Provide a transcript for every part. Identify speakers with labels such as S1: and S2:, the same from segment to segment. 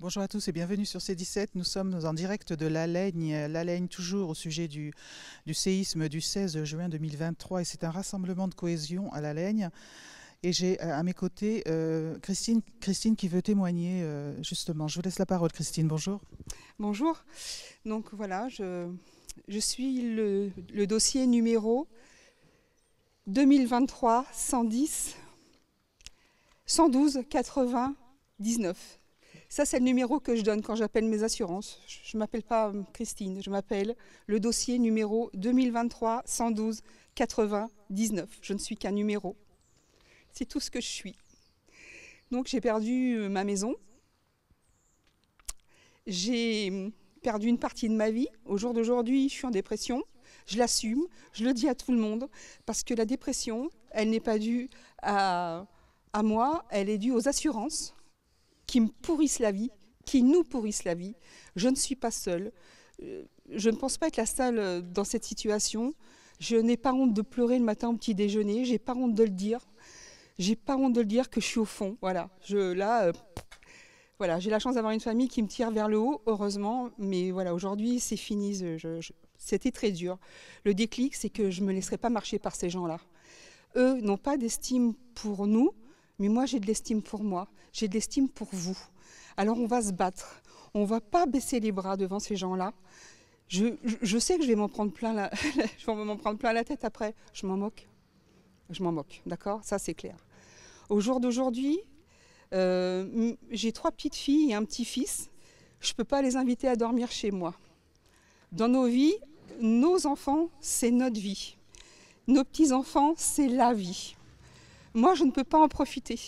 S1: Bonjour à tous et bienvenue sur C17. Nous sommes en direct de La Laigne, La toujours au sujet du, séisme du 16 juin 2023 et c'est un rassemblement de cohésion à La Laigne. Et j'ai euh, à mes côtés euh, Christine, Christine qui veut témoigner euh, justement. Je vous laisse la parole, Christine. Bonjour.
S2: Bonjour. Donc voilà, je, suis le dossier numéro 2023 110 112 99. 19. Ça, c'est le numéro que je donne quand j'appelle mes assurances. Je ne m'appelle pas euh, Christine, je m'appelle le dossier numéro 2023 112 99. 19. Je ne suis qu'un numéro. C'est tout ce que je suis. Donc j'ai perdu euh, ma maison. J'ai hum, perdu une partie de ma vie. Au jour d'aujourd'hui, je suis en dépression. Je l'assume, je le dis à tout le monde, parce que la dépression, elle n'est pas due à à moi, elle est due aux assurances qui me pourrissent la vie, qui nous pourrissent la vie. Je ne suis pas seule. Euh, je ne pense pas être la seule euh, dans cette situation. Je n'ai pas honte de pleurer le matin au petit déjeuner. J'ai pas honte de le dire. J'ai pas honte de le dire que je suis au fond. Voilà. Je là. Euh, voilà, j'ai la chance d'avoir une famille qui me tire vers le haut, heureusement, mais voilà, aujourd'hui c'est fini, c'était très dur. Le déclic, c'est que je ne me laisserai pas marcher par ces gens-là. Eux n'ont pas d'estime pour nous, mais moi, j'ai de l'estime pour moi, j'ai de l'estime pour vous. Alors on va se battre, on ne va pas baisser les bras devant ces gens-là. Je, sais que je vais m'en prendre plein la, prendre plein la tête après. Je m'en moque. Je m'en moque, d'accord Ça, c'est clair. Au jour d'aujourd'hui, euh, j'ai trois petites filles et un petit-fils. Je ne peux pas les inviter à dormir chez moi. Dans nos vies, nos enfants, c'est notre vie. Nos petits-enfants, c'est la vie moi, je ne peux pas en profiter.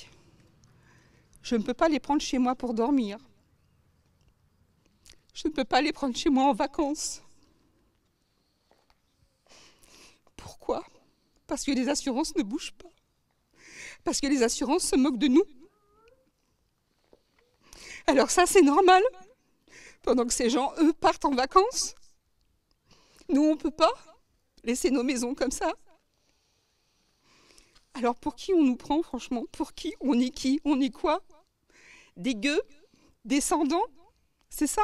S2: Je ne peux pas les prendre chez moi pour dormir. Je ne peux pas les prendre chez moi en vacances. Pourquoi Parce que les assurances ne bougent pas. Parce que les assurances se moquent de nous. Alors ça, c'est normal. Pendant que ces gens, eux, partent en vacances. Nous, on ne peut pas laisser nos maisons comme ça. Alors pour qui on nous prend, franchement Pour qui On est qui On est quoi Des gueux Descendants C'est ça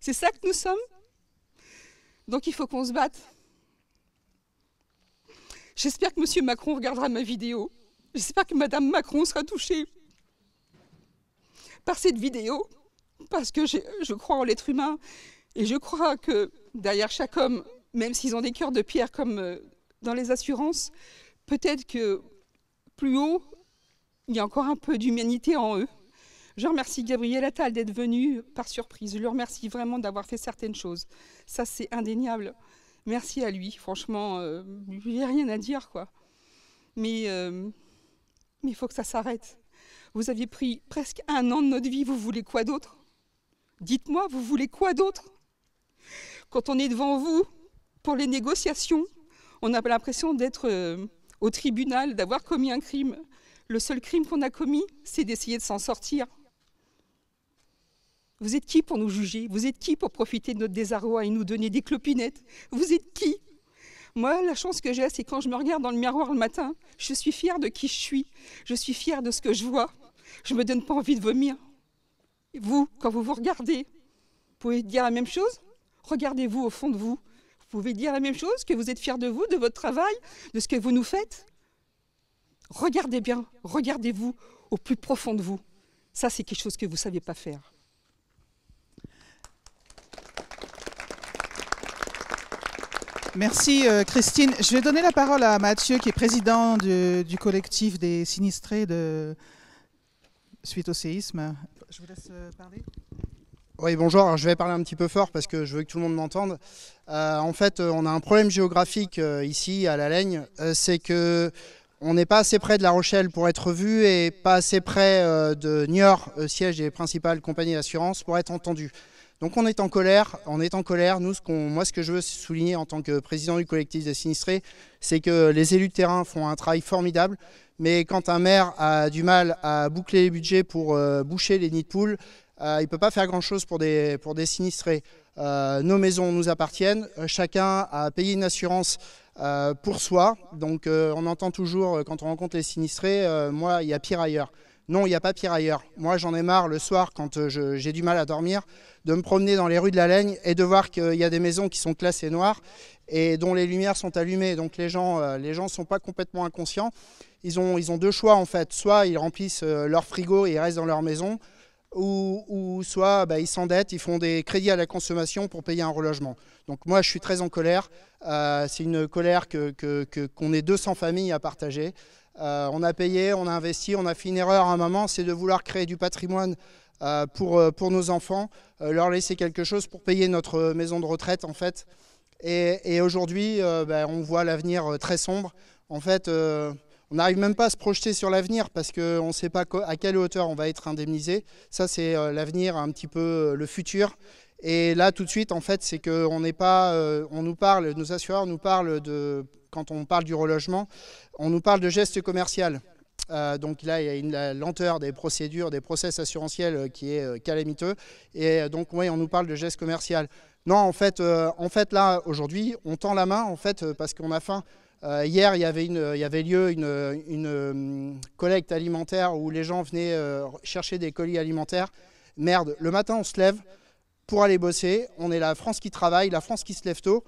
S2: C'est ça que nous sommes Donc il faut qu'on se batte. J'espère que Monsieur Macron regardera ma vidéo. J'espère que Madame Macron sera touchée par cette vidéo, parce que je crois en l'être humain et je crois que derrière chaque homme, même s'ils ont des cœurs de pierre comme euh, dans les assurances, peut-être que plus haut, il y a encore un peu d'humanité en eux. Je remercie Gabriel Attal d'être venu par surprise. Je le remercie vraiment d'avoir fait certaines choses. Ça, c'est indéniable. Merci à lui. Franchement, euh, je n'ai rien à dire, quoi. Euh, mais il faut que ça s'arrête. Vous aviez pris presque un an de notre vie. Vous voulez quoi d'autre Dites-moi, vous voulez quoi d'autre Quand on est devant vous pour les négociations, on a l'impression d'être euh, au tribunal, d'avoir commis un crime. Le seul crime qu'on a commis, c'est d'essayer de s'en sortir. Vous êtes qui pour nous juger Vous êtes qui pour profiter de notre désarroi et nous donner des clopinettes Vous êtes qui Moi, la chance que j'ai, c'est quand je me regarde dans le miroir le matin, je suis fière de qui je suis, je suis fière de ce que je vois, je ne me donne pas envie de vomir. Vous, quand vous vous regardez, vous pouvez dire la même chose Regardez-vous au fond de vous, vous pouvez dire la même chose, que vous êtes fiers de vous, de votre travail, de ce que vous nous faites Regardez bien, regardez-vous au plus profond de vous. Ça, c'est quelque chose que vous ne saviez pas faire.
S1: Merci euh, Christine. Je vais donner la parole à Mathieu qui est président
S3: du, collectif des sinistrés de suite au séisme.
S1: Je vous
S4: laisse euh, parler.
S3: Oui, bonjour. je vais parler un petit peu fort parce que je veux que tout le monde m'entende. Euh, en fait, euh, on a un problème géographique euh, ici à La Laigne, c'est que on n'est pas assez près de La Rochelle pour être vu et pas assez près de Niort, siège des principales compagnies d'assurance, pour être entendu. Donc on est en colère, on est en colère. Nous, ce moi, ce que je veux souligner en tant que président du collectif des sinistrés, c'est que les élus de terrain font un travail formidable, mais quand un maire a du mal à boucler les budgets pour boucher les nids de poules, euh, il ne peut pas faire grand-chose pour des, pour des sinistrés. Euh, nos maisons nous appartiennent, euh, chacun a payé une assurance pour soi, donc on entend toujours quand on rencontre les sinistrés, moi il y a pire ailleurs. Non, il n'y a pas pire ailleurs. Moi j'en ai marre le soir quand j'ai du mal à dormir, de me promener dans les rues de la Laigne et de voir qu'il y a des maisons qui sont classées noires et dont les lumières sont allumées, donc les gens ne les gens sont pas complètement inconscients. Ils ont, ils ont deux choix en fait, soit ils remplissent leur frigo et ils restent dans leur maison, ou, ou soit bah, ils s'endettent, ils font des crédits à la consommation pour payer un relogement. Donc moi, je suis très en colère. Euh, c'est une colère qu'on que, qu'on ait 200 familles à partager. Euh, on a payé, on a investi, on a fait une erreur à un moment, c'est de vouloir créer du patrimoine euh, pour, pour nos enfants, leur laisser quelque chose pour payer notre maison de retraite en fait. Et, aujourd'hui, bah, on voit l'avenir très sombre. En fait, on n'arrive même pas à se projeter sur l'avenir parce qu'on ne sait pas à quelle hauteur on va être indemnisé. Ça, c'est euh, l'avenir, un petit peu euh, le futur. Et là, tout de suite, en fait, c'est qu'on n'est pas, euh, on nous parle, nos assureurs nous parlent de, quand on parle du relogement, on nous parle de gestes commercial. donc là, il y a une lenteur des procédures, des process assurantiels qui est calamiteux. Et donc, oui, on nous parle de gestes commercial. Non, en fait, en fait là, aujourd'hui, on tend la main, en fait, parce qu'on a faim. Euh, hier, il y avait, lieu une, euh, collecte alimentaire où les gens venaient euh, chercher des colis alimentaires. Merde, le matin, on se lève pour aller bosser. On est la France qui travaille, la France qui se lève tôt.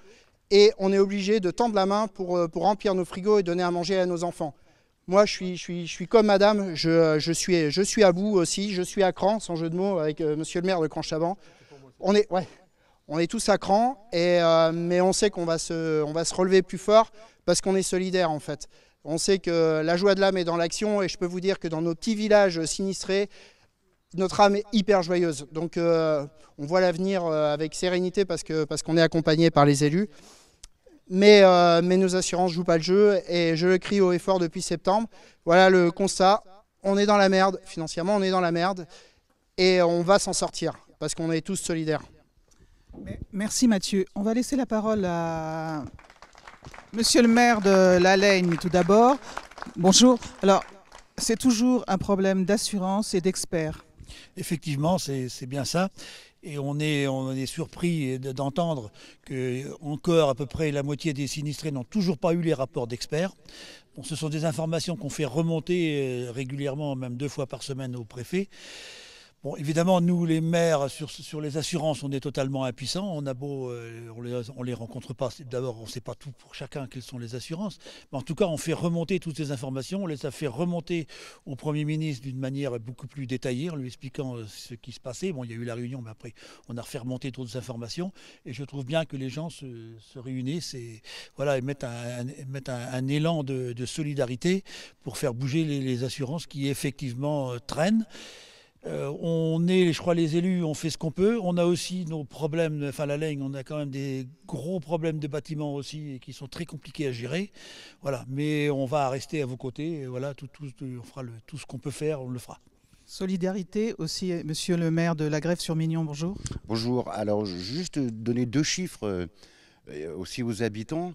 S3: Et on est obligé de tendre la main pour, remplir nos frigos et donner à manger à nos enfants. Moi, je suis, je suis, comme madame, je, suis, je suis à bout aussi, je suis à cran, sans jeu de mots, avec monsieur le maire de Cranchaban. On est, on est tous à cran, mais on sait qu'on va se relever plus fort, parce qu'on est solidaire en fait. On sait que la joie de l'âme est dans l'action et je peux vous dire que dans nos petits villages sinistrés, notre âme est hyper joyeuse. Donc euh, on voit l'avenir euh, avec sérénité parce qu'on est accompagné par les élus. Mais, euh, mais nos assurances ne jouent pas le jeu et je le crie au effort depuis septembre. Voilà le constat. On est dans la merde, financièrement on est dans la merde et on va s'en sortir parce qu'on est tous solidaires.
S1: Merci Mathieu. On va laisser la parole à Monsieur le maire de La Laigne, tout d'abord,
S5: bonjour. Alors, c'est toujours un problème d'assurance et d'experts. Effectivement, c'est bien ça. Et on est, surpris d'entendre que encore à peu près la moitié des sinistrés n'ont toujours pas eu les rapports d'experts. ce sont des informations qu'on fait remonter euh, régulièrement, même deux fois par semaine au préfet évidemment, nous, les maires, sur, les assurances, on est totalement impuissants. On a euh, on les, rencontre pas. D'abord, on ne sait pas tout pour chacun quelles sont les assurances. Mais en tout cas, on fait remonter toutes ces informations. On les a fait remonter au Premier ministre d'une manière beaucoup plus détaillée, en lui expliquant euh, ce qui se passait. Bon, il y a eu la réunion, mais après, on a fait remonter toutes ces informations. Et je trouve bien que les gens se, réunissent et, voilà, et mettent, un, élan de, solidarité pour faire bouger les assurances qui, effectivement, euh, traînent. Euh, on est, je crois, les élus, on fait ce qu'on peut. On a aussi nos problèmes, enfin la Laigne, on a quand même des gros problèmes de bâtiments aussi qui sont très compliqués à gérer. Voilà, mais on va rester à vos côtés. voilà, tout, tout, on fera tout ce qu'on peut faire, on le fera.
S1: Solidarité aussi, monsieur le maire de la Grève sur Mignon, bonjour.
S4: Bonjour, alors juste donner deux chiffres euh, aussi aux habitants.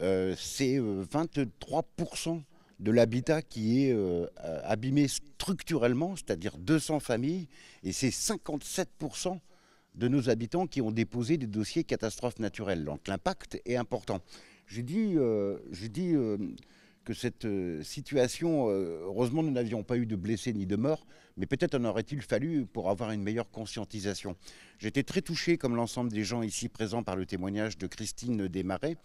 S4: Euh, c'est 23% de l'habitat qui est euh, abîmé structurellement, c'est-à-dire 200 familles, et c'est 57% de nos habitants qui ont déposé des dossiers catastrophes naturelles. Donc l'impact est important. J'ai dit, euh, que cette euh, situation, euh, heureusement nous n'avions pas eu de blessés ni de morts, mais peut-être en aurait-il fallu pour avoir une meilleure conscientisation. J'étais très touché, comme l'ensemble des gens ici présents, par le témoignage de Christine Desmarais,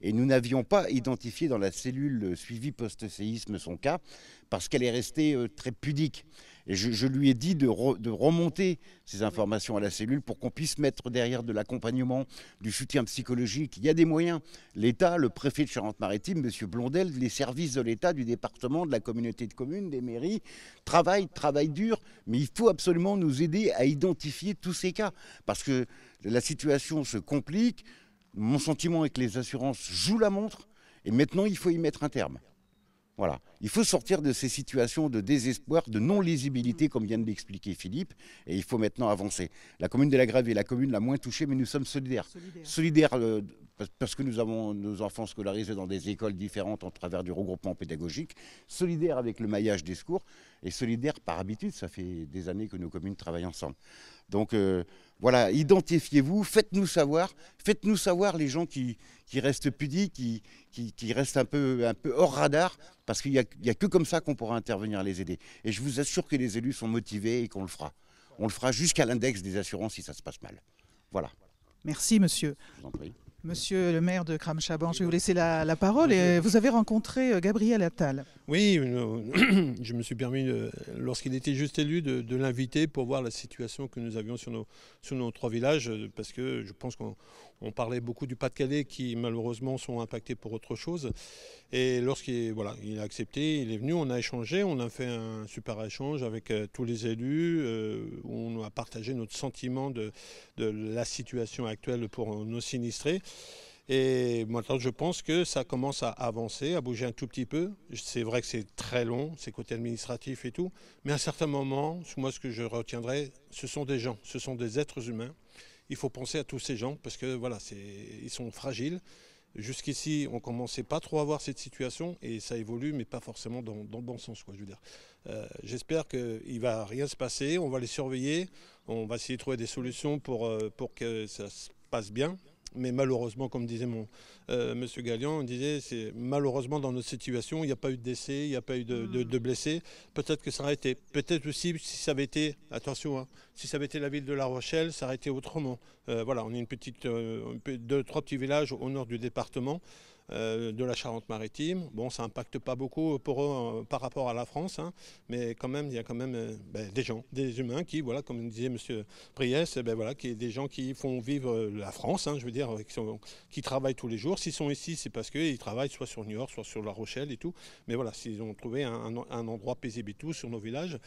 S4: et nous n'avions pas identifié dans la cellule suivie post-séisme son cas, parce qu'elle est restée euh, très pudique. Et je, lui ai dit de, de, remonter ces informations à la cellule pour qu'on puisse mettre derrière de l'accompagnement, du soutien psychologique. Il y a des moyens. L'État, le préfet de Charente-Maritime, M. Blondel, les services de l'État, du département, de la communauté de communes, des mairies, travaillent, travaillent dur, mais il faut absolument nous aider à identifier tous ces cas, parce que la situation se complique. Mon sentiment est que les assurances jouent la montre, et maintenant il faut y mettre un terme. Voilà. Il faut sortir de ces situations de désespoir, de non-lisibilité, comme vient de l'expliquer Philippe, et il faut maintenant avancer. La commune de la Grève est la commune la moins touchée, mais nous sommes solidaires. Solidaires, euh, parce que nous avons nos enfants scolarisés dans des écoles différentes en travers du regroupement pédagogique, solidaires avec le maillage des secours, et solidaires par habitude, ça fait des années que nos communes travaillent ensemble. Donc euh, voilà, identifiez-vous, faites-nous savoir, faites-nous savoir les gens qui, restent pudiques, qui, qui, restent un peu, un peu hors radar, parce qu'il n'y a, a, que comme ça qu'on pourra intervenir les aider. Et je vous assure que les élus sont motivés et qu'on le fera. On le fera jusqu'à l'index des assurances si ça se passe mal. Voilà.
S1: Merci monsieur. Je vous en prie. Monsieur le maire de Kramchaban, je vais vous laisser la, parole. Et vous avez rencontré euh, Gabriel Attal.
S6: Oui, euh, je me suis permis, euh, lorsqu'il était juste élu, de, de l'inviter pour voir la situation que nous avions sur nos, sur nos trois villages, parce que je pense qu'on on parlait beaucoup du Pas-de-Calais qui malheureusement sont impactés pour autre chose. Et lorsqu'il voilà, il a accepté, il est venu, on a échangé, on a fait un super échange avec euh, tous les élus, euh, on a partagé notre sentiment de, la situation actuelle pour nos sinistrés. Et maintenant, je pense que ça commence à avancer, à bouger un tout petit peu. C'est vrai que c'est très long, ces côtés administratifs et tout. Mais à un certain moment, moi, ce que je retiendrai, ce sont des gens, ce sont des êtres humains il faut penser à tous ces gens parce que voilà, ils sont fragiles. Jusqu'ici, on ne commençait pas trop à voir cette situation et ça évolue, mais pas forcément dans, le bon sens, quoi. Je veux dire. Euh, j'espère qu'il va rien se passer. On va les surveiller. On va essayer de trouver des solutions pour, euh, pour que ça se passe bien. Mais malheureusement, comme disait mon euh, Monsieur Gallian, on disait c'est malheureusement dans notre situation, il n'y a pas eu de décès, il n'y a pas eu de, hmm. blessés. Peut-être que ça aurait été. Peut-être aussi si ça avait été, attention, hein, si ça avait été la ville de La Rochelle, ça aurait été autrement. Euh, voilà, on est une petite, euh, deux, trois petits villages au nord du département. Euh, de la Charente-Maritime. Bon, ça impacte pas beaucoup pour euh, par rapport à la France, hein. mais quand même, il y a quand même euh, ben, des gens, des humains qui, voilà, comme disait M. Priès, eh ben, voilà, qui des gens qui font vivre la France, hein, je veux dire, qui, qui travaillent tous les jours. S'ils sont ici, c'est parce qu'ils travaillent soit sur New York, soit sur La Rochelle et tout. Mais voilà, s'ils ont trouvé un, endroit paisible et tout sur nos villages.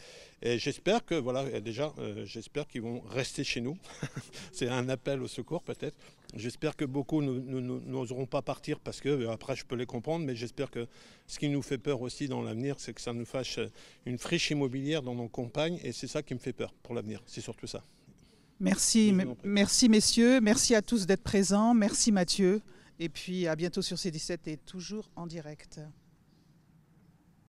S6: Et j'espère que, voilà, déjà, j'espère qu'ils vont rester chez nous. c'est un appel au secours peut-être. J'espère que beaucoup n'oseront pas partir parce que, euh, après, je peux les comprendre, mais j'espère que ce qui nous fait peur aussi dans l'avenir, c'est que ça nous fâche euh, une friche immobilière dans nos campagnes et c'est ça qui me fait peur pour l'avenir. C'est surtout ça.
S1: Merci, merci messieurs, merci à tous d'être présents, merci Mathieu, et puis à bientôt sur C17 et toujours en direct.